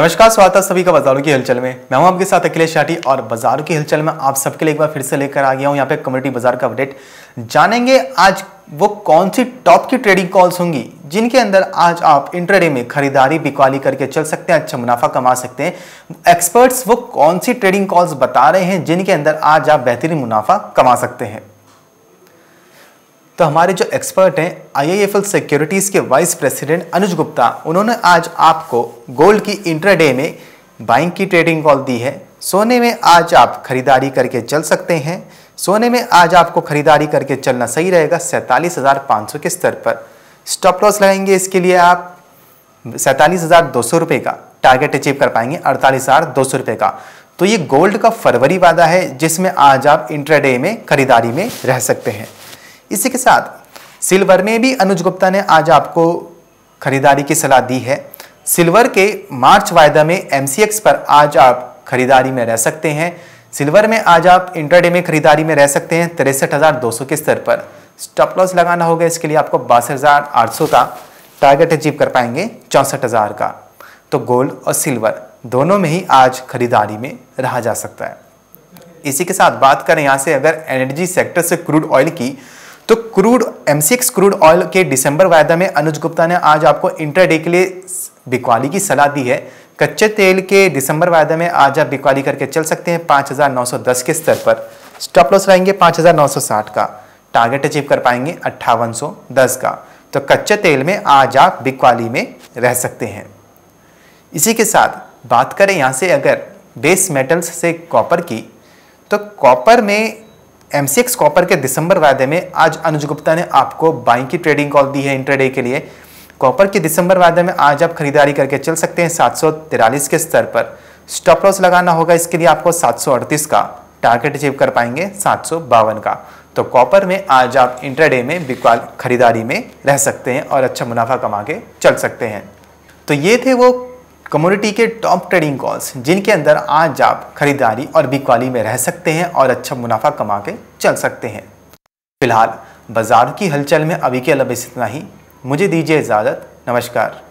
नमस्कार स्वागत है सभी का बाजारों की हलचल में मैं हूं आपके साथ अखिलेश शाठी और बाजारों की हलचल में आप सबके लिए एक बार फिर से लेकर आ गया हूं यहां पे कम्युनिटी बाजार का अपडेट जानेंगे आज वो कौन सी टॉप की ट्रेडिंग कॉल्स होंगी जिनके अंदर आज आप इंटरडे में खरीदारी बिकवाली करके चल सकते हैं अच्छा मुनाफा कमा सकते हैं एक्सपर्ट्स वो कौन सी ट्रेडिंग कॉल्स बता रहे हैं जिनके अंदर आज आप बेहतरीन मुनाफा कमा सकते हैं तो हमारे जो एक्सपर्ट हैं आईआईएफएल सिक्योरिटीज के वाइस प्रेसिडेंट अनुज गुप्ता उन्होंने आज आपको गोल्ड की इंट्राडे में बाइंग की ट्रेडिंग कॉल दी है सोने में आज आप खरीदारी करके चल सकते हैं सोने में आज आपको खरीदारी करके चलना सही रहेगा सैंतालीस हज़ार पाँच सौ के स्तर पर स्टॉप लॉस लगाएंगे इसके लिए आप सैंतालीस हज़ार दो सौ रुपये का टारगेट अचीव कर पाएंगे अड़तालीस हज़ार दो सौ रुपये का तो ये गोल्ड का फरवरी वादा है जिसमें आज आप इंट्राडे में खरीदारी में रह सकते हैं इसी के साथ सिल्वर में भी अनुज गुप्ता ने आज आपको खरीदारी की सलाह दी है सिल्वर के मार्च वायदा में एम पर आज आप खरीदारी में रह सकते हैं सिल्वर में आज आप इंटरडे में खरीदारी में रह सकते हैं तिरसठ के स्तर पर स्टॉप लॉस लगाना होगा इसके लिए आपको बासठ का टारगेट अचीव कर पाएंगे चौंसठ का तो गोल्ड और सिल्वर दोनों में ही आज खरीदारी में रहा जा सकता है इसी के साथ बात करें यहाँ से अगर एनर्जी सेक्टर से क्रूड ऑयल की तो क्रूड एमसीएक्स क्रूड ऑयल के दिसंबर वायदा में अनुज गुप्ता ने आज आपको इंटरडे के लिए बिकवाली की सलाह दी है कच्चे तेल के दिसंबर वायदा में आज आप बिकवाली करके चल सकते हैं 5,910 के स्तर पर स्टॉप लॉस रहेंगे 5,960 का टारगेट अचीव कर पाएंगे अट्ठावन का तो कच्चे तेल में आज आप बिकवाली में रह सकते हैं इसी के साथ बात करें यहाँ से अगर बेस मेटल्स से कॉपर की तो कॉपर में एम कॉपर के दिसंबर वायदे में आज अनुज गुप्ता ने आपको बाइंग की ट्रेडिंग कॉल दी है इंटरडे के लिए कॉपर के दिसंबर वायदे में आज आप खरीदारी करके चल सकते हैं सात के स्तर पर स्टॉप लॉस लगाना होगा इसके लिए आपको सात का टारगेट अचीव कर पाएंगे सात का तो कॉपर में आज आप इंटरडे में बिकवाल खरीदारी में रह सकते हैं और अच्छा मुनाफा कमा के चल सकते हैं तो ये थे वो कम्युनिटी के टॉप ट्रेडिंग कॉल्स जिनके अंदर आज आप खरीदारी और बिकवाली में रह सकते हैं और अच्छा मुनाफा कमा के चल सकते हैं फिलहाल बाजार की हलचल में अभी के लब इतना ही मुझे दीजिए इजाज़त नमस्कार